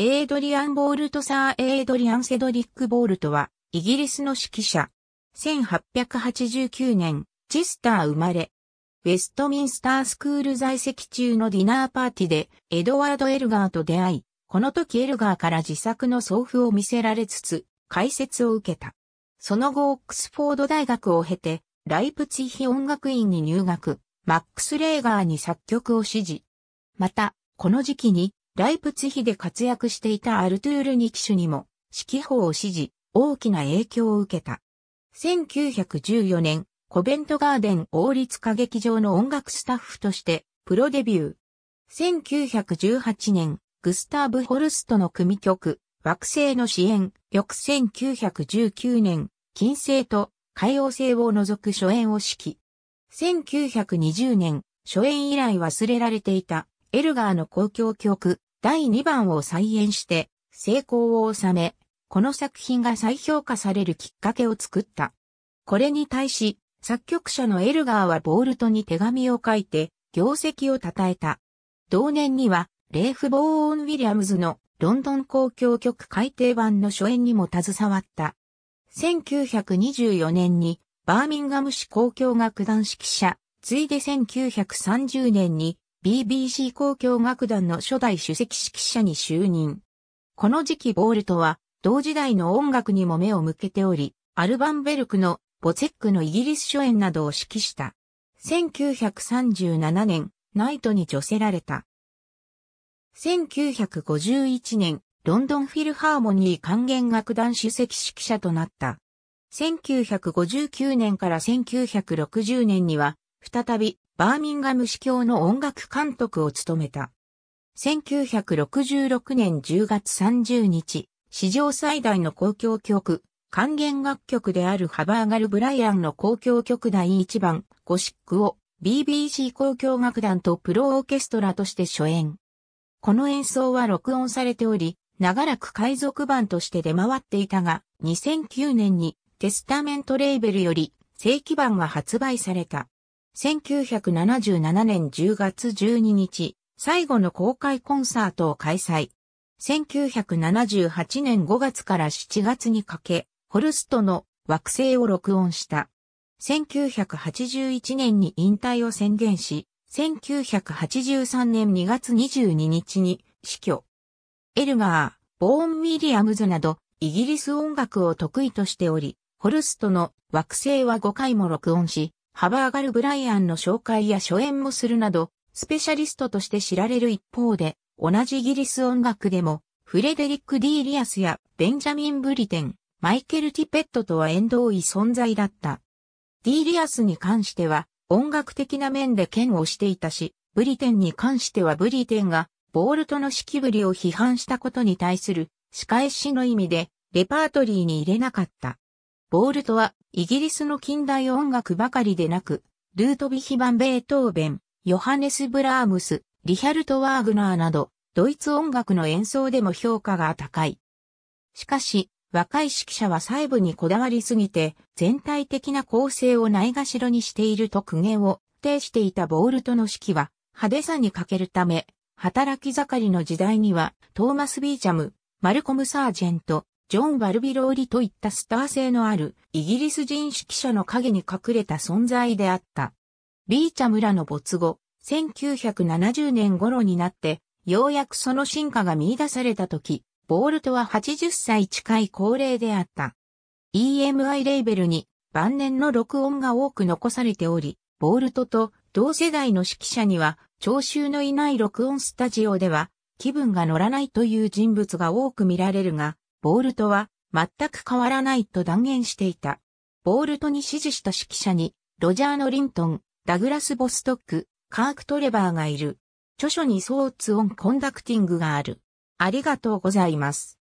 エイドリアン・ボールト・サー・エイドリアン・セドリック・ボールトは、イギリスの指揮者。1889年、チェスター生まれ。ウェストミンスタースクール在籍中のディナーパーティで、エドワード・エルガーと出会い、この時エルガーから自作の送付を見せられつつ、解説を受けた。その後、オックスフォード大学を経て、ライプツィヒ音楽院に入学、マックス・レーガーに作曲を指示。また、この時期に、ライプツヒで活躍していたアルトゥール・ニキシュにも、指揮法を支持、大きな影響を受けた。1914年、コベントガーデン王立歌劇場の音楽スタッフとして、プロデビュー。1918年、グスターブ・ホルストの組曲、惑星の支援、翌1919年、金星と海王星を除く初演を指揮。1920年、初演以来忘れられていた、エルガーの公共曲、第2番を再演して成功を収め、この作品が再評価されるきっかけを作った。これに対し、作曲者のエルガーはボールトに手紙を書いて、業績を称えた。同年には、レーフ・ボーン・ウィリアムズのロンドン公共曲改訂版の初演にも携わった。1924年に、バーミンガム市公共楽団指揮者、ついで1930年に、BBC 公共楽団の初代主席指揮者に就任。この時期ボールトは、同時代の音楽にも目を向けており、アルバンベルクのボツェックのイギリス初演などを指揮した。1937年、ナイトに除せられた。1951年、ロンドンフィルハーモニー管弦楽団主席指揮者となった。1959年から1960年には、再びバーミンガム市教の音楽監督を務めた。1966年10月30日、史上最大の公共曲、還元楽曲であるハバーガル・ブライアンの公共曲第1番、ゴシックを BBC 公共楽団とプロオーケストラとして初演。この演奏は録音されており、長らく海賊版として出回っていたが、2009年にテスタメントレーベルより正規版が発売された。1977年10月12日、最後の公開コンサートを開催。1978年5月から7月にかけ、ホルストの惑星を録音した。1981年に引退を宣言し、1983年2月22日に死去。エルガー、ボーン・ウィリアムズなど、イギリス音楽を得意としており、ホルストの惑星は5回も録音し、ハバーガル・ブライアンの紹介や初演もするなど、スペシャリストとして知られる一方で、同じイギリス音楽でも、フレデリック・ディー・リアスやベンジャミン・ブリテン、マイケル・ティペットとは縁遠い存在だった。ディー・リアスに関しては、音楽的な面で剣をしていたし、ブリテンに関してはブリテンが、ボールトの式ぶりを批判したことに対する、仕返しの意味で、レパートリーに入れなかった。ボールとは、イギリスの近代音楽ばかりでなく、ルートビヒバン・ベートーベン、ヨハネス・ブラームス、リヒャルト・ワーグナーなど、ドイツ音楽の演奏でも評価が高い。しかし、若い指揮者は細部にこだわりすぎて、全体的な構成をないがしろにしていると苦言を呈していたボールトの指揮は、派手さに欠けるため、働き盛りの時代には、トーマス・ビーチャム、マルコム・サージェント、ジョン・バルビローリといったスター性のあるイギリス人指揮者の影に隠れた存在であった。ビーチャ村の没後、1970年頃になって、ようやくその進化が見出された時、ボールトは80歳近い高齢であった。EMI レーベルに晩年の録音が多く残されており、ボールトと同世代の指揮者には、聴衆のいない録音スタジオでは気分が乗らないという人物が多く見られるが、ボールトは全く変わらないと断言していた。ボールトに指示した指揮者に、ロジャーノリントン、ダグラス・ボストック、カーク・トレバーがいる。著書にソーツ・オン・コンダクティングがある。ありがとうございます。